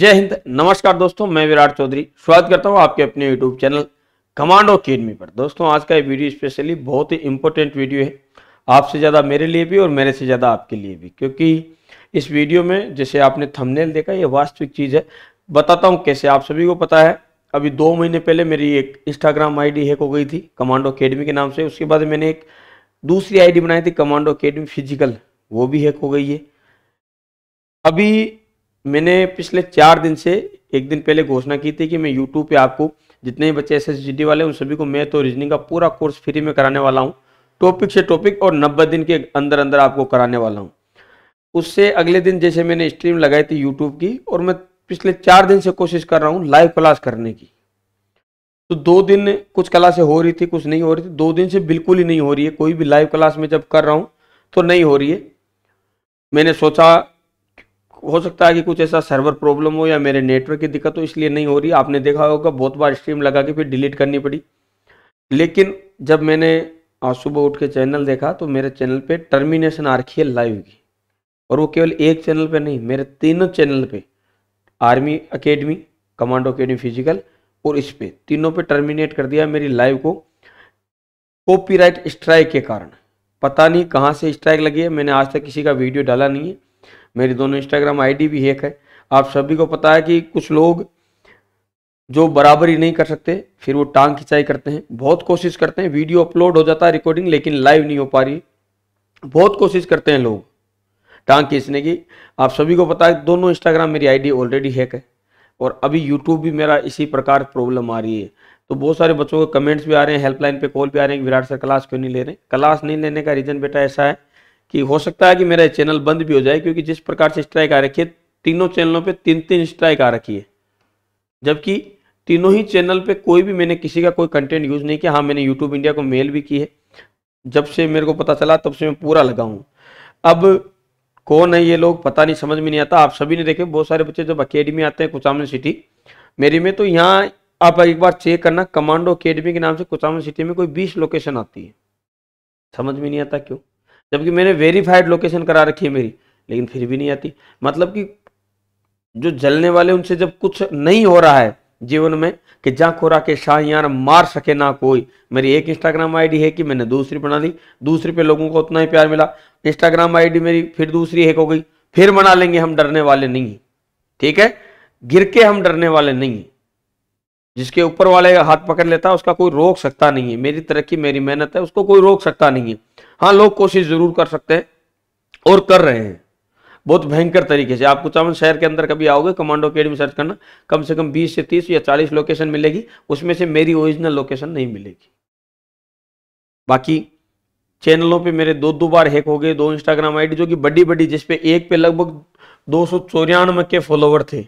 जय हिंद नमस्कार दोस्तों मैं विराट चौधरी स्वागत करता हूं आपके अपने यूट्यूब चैनल कमांडो अकेडमी पर दोस्तों आज का ये वीडियो स्पेशली बहुत ही इंपॉर्टेंट वीडियो है आपसे ज़्यादा मेरे लिए भी और मेरे से ज़्यादा आपके लिए भी क्योंकि इस वीडियो में जैसे आपने थमनेल देखा ये वास्तविक चीज़ है बताता हूँ कैसे आप सभी को पता है अभी दो महीने पहले मेरी एक इंस्टाग्राम आई हैक हो गई थी कमांडो अकेडमी के नाम से उसके बाद मैंने एक दूसरी आई बनाई थी कमांडो अकेडमी फिजिकल वो भी हैक हो गई है अभी मैंने पिछले चार दिन से एक दिन पहले घोषणा की थी कि मैं यूट्यूब पे आपको जितने भी बच्चे एस एस वाले उन सभी को मैथ और रीजनिंग का पूरा कोर्स फ्री में कराने वाला हूँ टॉपिक से टॉपिक और नब्बे दिन के अंदर अंदर आपको कराने वाला हूँ उससे अगले दिन जैसे मैंने स्ट्रीम लगाई थी यूट्यूब की और मैं पिछले चार दिन से कोशिश कर रहा हूँ लाइव क्लास करने की तो दो दिन कुछ क्लासें हो रही थी कुछ नहीं हो रही थी दो दिन से बिल्कुल ही नहीं हो रही है कोई भी लाइव क्लास में जब कर रहा हूँ तो नहीं हो रही है मैंने सोचा हो सकता है कि कुछ ऐसा सर्वर प्रॉब्लम हो या मेरे नेटवर्क की दिक्कत हो इसलिए नहीं हो रही आपने देखा होगा बहुत बार स्ट्रीम लगा के फिर डिलीट करनी पड़ी लेकिन जब मैंने आज सुबह उठ के चैनल देखा तो मेरे चैनल पे टर्मिनेशन आरखी है लाइव की और वो केवल एक चैनल पे नहीं मेरे तीनों चैनल पे army academy commando academy physical और इस पर तीनों पे टर्मिनेट कर दिया मेरी लाइव को कॉपीराइट स्ट्राइक के कारण पता नहीं कहाँ से स्ट्राइक लगी है मैंने आज तक किसी का वीडियो डाला नहीं है मेरी दोनों इंस्टाग्राम आईडी भी हैक है आप सभी को पता है कि कुछ लोग जो बराबरी नहीं कर सकते फिर वो टांग खिंचाई करते हैं बहुत कोशिश करते हैं वीडियो अपलोड हो जाता है रिकॉर्डिंग लेकिन लाइव नहीं हो पा रही बहुत कोशिश करते हैं लोग टांग खींचने की आप सभी को पता है दोनों इंस्टाग्राम मेरी आईडी ऑलरेडी हैक है और अभी यूट्यूब भी मेरा इसी प्रकार प्रॉब्लम आ रही है तो बहुत सारे बच्चों के कमेंट्स भी आ रहे हैं हेल्पलाइन पे कॉल भी आ रहे हैं विराट सर क्लास क्यों नहीं ले रहे क्लास नहीं लेने का रीज़न बेटा ऐसा है कि हो सकता है कि मेरा चैनल बंद भी हो जाए क्योंकि जिस प्रकार से स्ट्राइक आ रखी है तीनों चैनलों पे तीन तीन स्ट्राइक आ रखी है जबकि तीनों ही चैनल पे कोई भी मैंने किसी का कोई कंटेंट यूज़ नहीं किया हाँ मैंने यूट्यूब इंडिया को मेल भी की है जब से मेरे को पता चला तब से मैं पूरा लगा हूँ अब कौन है ये लोग पता नहीं समझ में नहीं आता आप सभी ने देखे बहुत सारे बच्चे जब अकेडमी आते हैं कुचामन सिटी मेरी में तो यहाँ आप एक बार चेक करना कमांडो अकेडमी के नाम से कुचामन सिटी में कोई बीस लोकेशन आती है समझ में नहीं आता क्यों जबकि मैंने वेरीफाइड लोकेशन करा रखी है मेरी लेकिन फिर भी नहीं आती मतलब कि जो जलने वाले उनसे जब कुछ नहीं हो रहा है जीवन में कि जा खोरा के शाह यार मार सके ना कोई मेरी एक इंस्टाग्राम आईडी है कि मैंने दूसरी बना दी दूसरी पे लोगों को उतना ही प्यार मिला इंस्टाग्राम आईडी मेरी फिर दूसरी एक हो गई फिर बना लेंगे हम डरने वाले नहीं हैं ठीक है गिर के हम डरने वाले नहीं हैं जिसके ऊपर वाले हाथ पकड़ लेता है उसका कोई रोक सकता नहीं है मेरी तरक्की मेरी मेहनत है उसको कोई रोक सकता नहीं है हाँ लोग कोशिश जरूर कर सकते हैं और कर रहे हैं बहुत भयंकर तरीके से आप चावन शहर के अंदर कभी आओगे कमांडो अकेडमी सर्च करना कम से कम 20 से 30 या 40 लोकेशन मिलेगी उसमें से मेरी ओरिजिनल लोकेशन नहीं मिलेगी बाकी चैनलों पे मेरे दो दो बार हैक हो गए दो इंस्टाग्राम आईडी जो कि बड़ी बड़ी जिसपे एक पे लगभग दो के फॉलोवर थे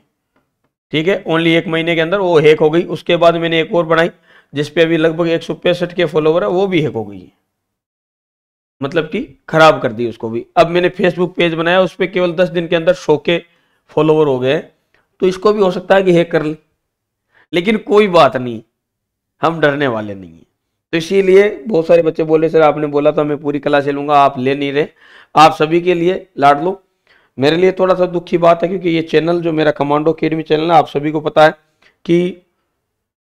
ठीक है ओनली एक महीने के अंदर वो हैक हो गई उसके बाद मैंने एक और बनाई जिसपे अभी लगभग एक के फॉलोवर है वो भी हैक हो गई है मतलब कि खराब कर दी उसको भी अब मैंने फेसबुक पेज बनाया उस पर केवल दस दिन के अंदर सौ के फॉलोवर हो गए तो इसको भी हो सकता है कि हैक कर ले लेकिन कोई बात नहीं हम डरने वाले नहीं हैं तो इसीलिए बहुत सारे बच्चे बोले सर आपने बोला था मैं पूरी क्लास लूंगा आप ले नहीं रहे आप सभी के लिए लाड लो मेरे लिए थोड़ा सा दुखी बात है क्योंकि ये चैनल जो मेरा कमांडो अकेडमी चैनल है आप सभी को पता है कि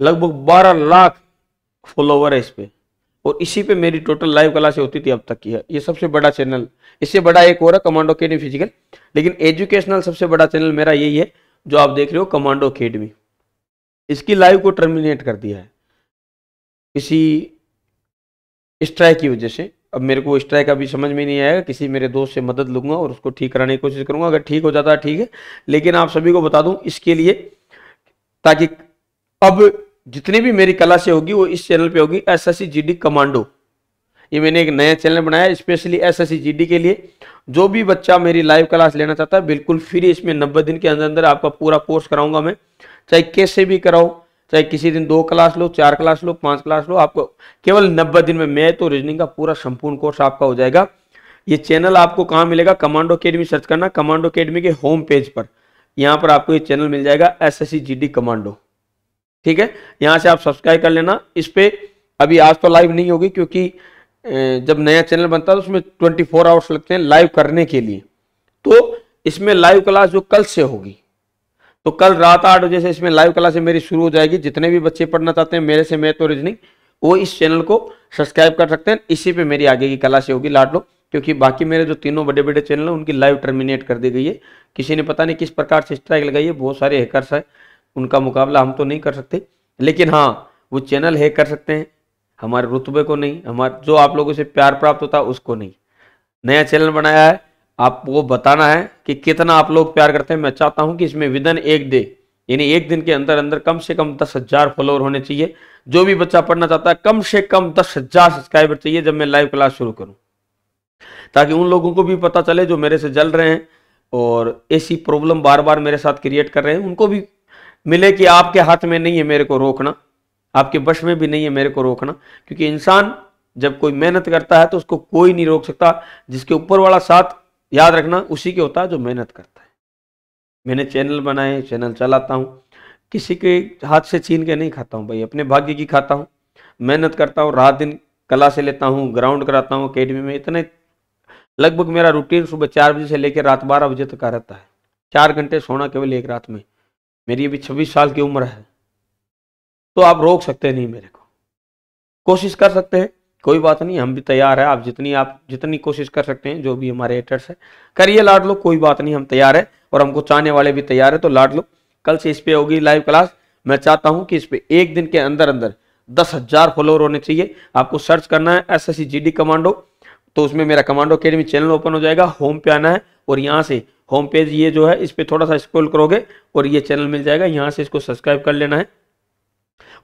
लगभग 12 लाख फॉलोवर है इस पर और इसी पे मेरी टोटल लाइव क्लास होती थी अब तक की है ये सबसे बड़ा चैनल इससे बड़ा एक और है कमांडो अकेडमी फिजिकल लेकिन एजुकेशनल सबसे बड़ा चैनल मेरा यही है जो आप देख रहे हो कमांडो अकेडमी इसकी लाइव को टर्मिनेट कर दिया है किसी स्ट्राइक की वजह से अब मेरे को स्ट्राइक अभी समझ में नहीं आएगा किसी मेरे दोस्त से मदद लूंगा और उसको ठीक कराने की कोशिश करूंगा अगर ठीक हो जाता है ठीक है लेकिन आप सभी को बता दूं इसके लिए ताकि अब जितनी भी मेरी कला से होगी वो इस चैनल पे होगी एस एस कमांडो ये मैंने एक नया चैनल बनाया स्पेशली एस एस के लिए जो भी बच्चा मेरी लाइव क्लास लेना चाहता है बिल्कुल फ्री इसमें नब्बे दिन के अंदर अंदर आपका पूरा कोर्स कराऊंगा मैं चाहे कैसे भी कराओ चाहे किसी दिन दो क्लास लो चार क्लास लो पाँच क्लास लो आपको केवल नब्बे दिन में मैथ तो और रीजनिंग का पूरा संपूर्ण कोर्स आपका हो जाएगा ये चैनल आपको कहाँ मिलेगा कमांडो अकेडमी सर्च करना कमांडो अकेडमी के होम पेज पर यहाँ पर आपको ये चैनल मिल जाएगा एस एस कमांडो ठीक है यहाँ से आप सब्सक्राइब कर लेना इस पर अभी आज तो लाइव नहीं होगी क्योंकि जब नया चैनल बनता है तो उसमें 24 फोर आवर्स लगते हैं लाइव करने के लिए तो इसमें लाइव क्लास जो कल से होगी तो कल रात आठ बजे से इसमें लाइव क्लास मेरी शुरू हो जाएगी जितने भी बच्चे पढ़ना चाहते हैं मेरे से मैं तो रीजनिंग वो इस चैनल को सब्सक्राइब कर सकते हैं इसी पे मेरी आगे की क्लास होगी लाट लो क्योंकि बाकी मेरे जो तीनों बड़े बड़े चैनल हैं उनकी लाइव टर्मिनेट कर दी गई है किसी ने पता नहीं किस प्रकार से स्ट्राइक लगाई है बहुत सारे हैकर्स है उनका मुकाबला हम तो नहीं कर सकते लेकिन हाँ वो चैनल है कर सकते हैं हमारे रुतबे को नहीं हमारे जो आप लोगों से प्यार प्राप्त होता है उसको नहीं नया चैनल बनाया है आपको बताना है कि कितना आप लोग प्यार करते हैं मैं चाहता हूं कि इसमें विदन एक डे यानी एक दिन के अंदर अंदर कम से कम दस हजार फॉलोअर होने चाहिए जो भी बच्चा पढ़ना चाहता है कम से कम दस हजार सब्सक्राइबर चाहिए जब मैं लाइव क्लास शुरू करूं ताकि उन लोगों को भी पता चले जो मेरे से जल रहे हैं और ऐसी प्रॉब्लम बार बार मेरे साथ क्रिएट कर रहे हैं उनको भी मिले कि आपके हाथ में नहीं है मेरे को रोकना आपके बश में भी नहीं है मेरे को रोकना क्योंकि इंसान जब कोई मेहनत करता है तो उसको कोई नहीं रोक सकता जिसके ऊपर वाला साथ याद रखना उसी के होता है जो मेहनत करता है मैंने चैनल बनाए चैनल चलाता हूँ किसी के हाथ से छीन के नहीं खाता हूँ भाई अपने भाग्य की खाता हूँ मेहनत करता हूँ रात दिन कला से लेता हूँ ग्राउंड कराता हूँ अकेडमी में इतने लगभग मेरा रूटीन सुबह चार बजे से लेकर रात बारह बजे तक का रहता है चार घंटे सोना केवल एक रात में मेरी अभी छब्बीस साल की उम्र है तो आप रोक सकते नहीं मेरे को कोशिश कर सकते हैं कोई बात नहीं हम भी तैयार है आप जितनी आप जितनी कोशिश कर सकते हैं जो भी हमारे एटर्स है करिए लाड लो कोई बात नहीं हम तैयार है और हमको चाहने वाले भी तैयार है तो लाड लो कल से इस पर होगी लाइव क्लास मैं चाहता हूं कि इस पर एक दिन के अंदर अंदर दस हजार फॉलोअर होने चाहिए आपको सर्च करना है एस एस कमांडो तो उसमें मेरा कमांडो अकेडमी चैनल ओपन हो जाएगा होम पे आना है और यहाँ से होम पेज ये जो है इस पर थोड़ा सा स्क्रोल करोगे और ये चैनल मिल जाएगा यहाँ से इसको सब्सक्राइब कर लेना है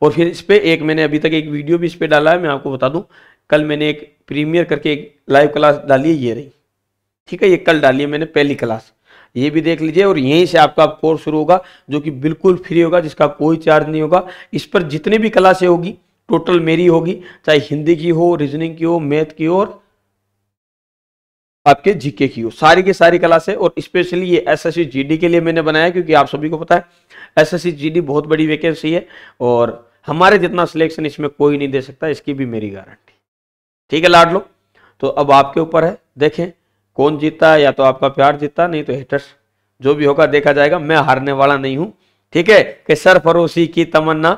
और फिर इस पर एक मैंने अभी तक एक वीडियो भी इस पर डाला है मैं आपको बता दूँ कल मैंने एक प्रीमियर करके एक लाइव क्लास डाली है ये रही ठीक है ये कल डाली है मैंने पहली क्लास ये भी देख लीजिए और यहीं से आपका कोर्स शुरू होगा जो कि बिल्कुल फ्री होगा जिसका कोई चार्ज नहीं होगा इस पर जितनी भी क्लासें होगी टोटल मेरी होगी चाहे हिंदी की हो रीजनिंग की हो मैथ की हो और आपके जीके की हो सारी की सारी क्लास है और स्पेशली ये एसएससी जीडी के लिए मैंने बनाया क्योंकि आप सभी को पता है एसएससी जीडी बहुत बड़ी वैकेंसी है और हमारे जितना सिलेक्शन इसमें कोई नहीं दे सकता इसकी भी मेरी गारंटी ठीक है लाड लो तो अब आपके ऊपर है देखें कौन जीता या तो आपका प्यार जीता नहीं तो हेटर्स जो भी होगा देखा जाएगा मैं हारने वाला नहीं हूं ठीक है कि सर फरोसी की तमन्ना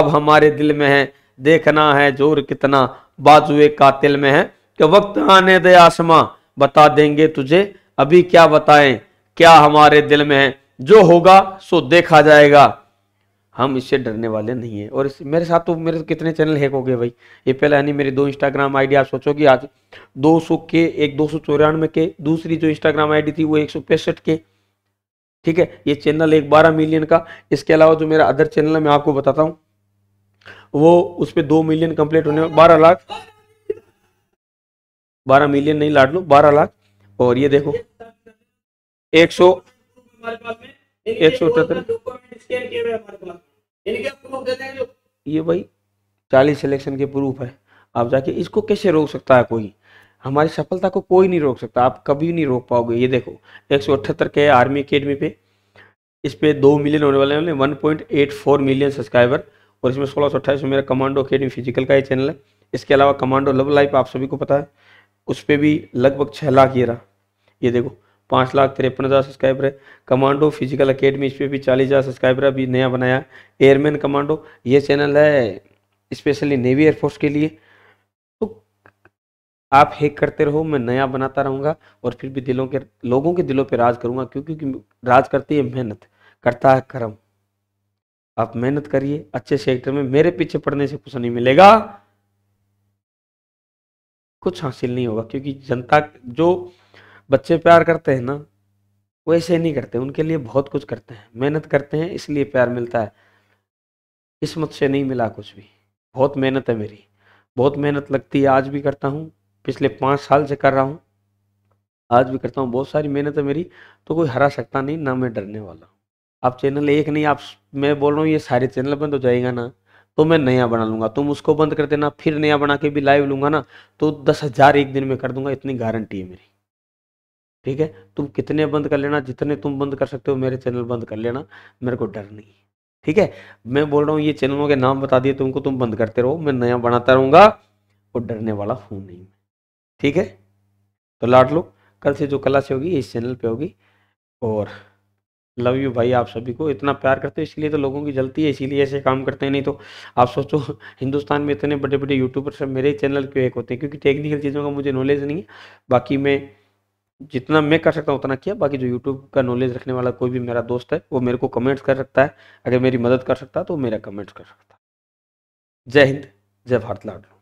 अब हमारे दिल में है देखना है जोर कितना बाजुए कातिल में है कि वक्त आने दे आसमां बता देंगे तुझे अभी क्या बताएं क्या हमारे दिल में है जो होगा सो देखा जाएगा हम इससे डरने वाले नहीं है और मेरे साथ तो मेरे कितने चैनल हैक हो गए भाई ये पहला नहीं मेरे दो इंस्टाग्राम आईडी आप सोचोगे आज 200 के एक दो सौ चौरानवे के दूसरी जो इंस्टाग्राम आईडी थी वो एक के ठीक है ये चैनल एक बारह मिलियन का इसके अलावा जो मेरा अदर चैनल है मैं आपको बताता हूँ वो उस पर दो मिलियन कंप्लीट होने बारह लाख बारह मिलियन नहीं लाट लो बारह लाख और ये देखो एक सौ एक सौ अठहत्तर ये भाई चालीस सिलेक्शन के प्रूफ है आप जाके इसको कैसे रोक सकता है कोई हमारी सफलता को कोई नहीं रोक सकता आप कभी नहीं रोक पाओगे ये देखो एक सौ अठहत्तर के आर्मी अकेडमी पे इस पे दो मिलियन होने वाले हैं one point eight four million subscriber और इसमें सोलह सौ अट्ठाईस मेरा कमांडो अकेडमी फिजिकल का ही चैनल है इसके अलावा कमांडो लव लाइफ आप सभी को पता है उस पर भी लगभग छः लाख ये रहा ये देखो पाँच लाख तिरपन हज़ार सब्सक्राइबर है कमांडो फिजिकल अकेडमी इस पर भी चालीस हज़ार सब्सक्राइबर अभी नया बनाया एयरमैन कमांडो ये चैनल है स्पेशली नेवी एयरफोर्स के लिए तो आप हेक करते रहो मैं नया बनाता रहूँगा और फिर भी दिलों के लोगों के दिलों पर राज करूँगा क्योंकि राज करती है मेहनत करता है कर्म आप मेहनत करिए अच्छे सेक्टर में मेरे पीछे पढ़ने से कुछ नहीं मिलेगा कुछ हासिल नहीं होगा क्योंकि जनता जो बच्चे प्यार करते हैं ना वो ऐसे नहीं करते उनके लिए बहुत कुछ करते हैं मेहनत करते हैं इसलिए प्यार मिलता है किस्मत से नहीं मिला कुछ भी बहुत मेहनत है मेरी बहुत मेहनत लगती है आज भी करता हूँ पिछले पाँच साल से कर रहा हूँ आज भी करता हूँ बहुत सारी मेहनत है मेरी तो कोई हरा सकता नहीं ना मैं डरने वाला आप चैनल एक नहीं आप मैं बोल रहा हूँ ये सारे चैनल बंद हो जाएगा ना तो मैं नया बना लूंगा तुम उसको बंद कर देना फिर नया बना के भी लाइव लूंगा ना तो दस हज़ार एक दिन में कर दूंगा इतनी गारंटी है मेरी ठीक है तुम कितने बंद कर लेना जितने तुम बंद कर सकते हो मेरे चैनल बंद कर लेना मेरे को डर नहीं है ठीक है मैं बोल रहा हूँ ये चैनलों के नाम बता दिए तुमको तुम बंद करते रहो मैं नया बनाता रहूंगा और डरने वाला हूं नहीं ठीक है तो लाट लो कल से जो क्लास होगी इस चैनल पे होगी और लव यू भाई आप सभी को इतना प्यार करते हो इसलिए तो लोगों की जलती है इसीलिए ऐसे काम करते हैं नहीं तो आप सोचो हिंदुस्तान में इतने बड़े बड़े यूट्यूबर सब मेरे चैनल क्यों एक होते हैं क्योंकि टेक्निकल चीज़ों का मुझे नॉलेज नहीं है बाकी मैं जितना मैं कर सकता हूँ उतना किया बाकी जो यूट्यूब का नॉलेज रखने वाला कोई भी मेरा दोस्त है वो मेरे को कमेंट्स कर सकता है अगर मेरी मदद कर सकता है तो मेरा कमेंट्स कर सकता है जय हिंद जय भारत लाडो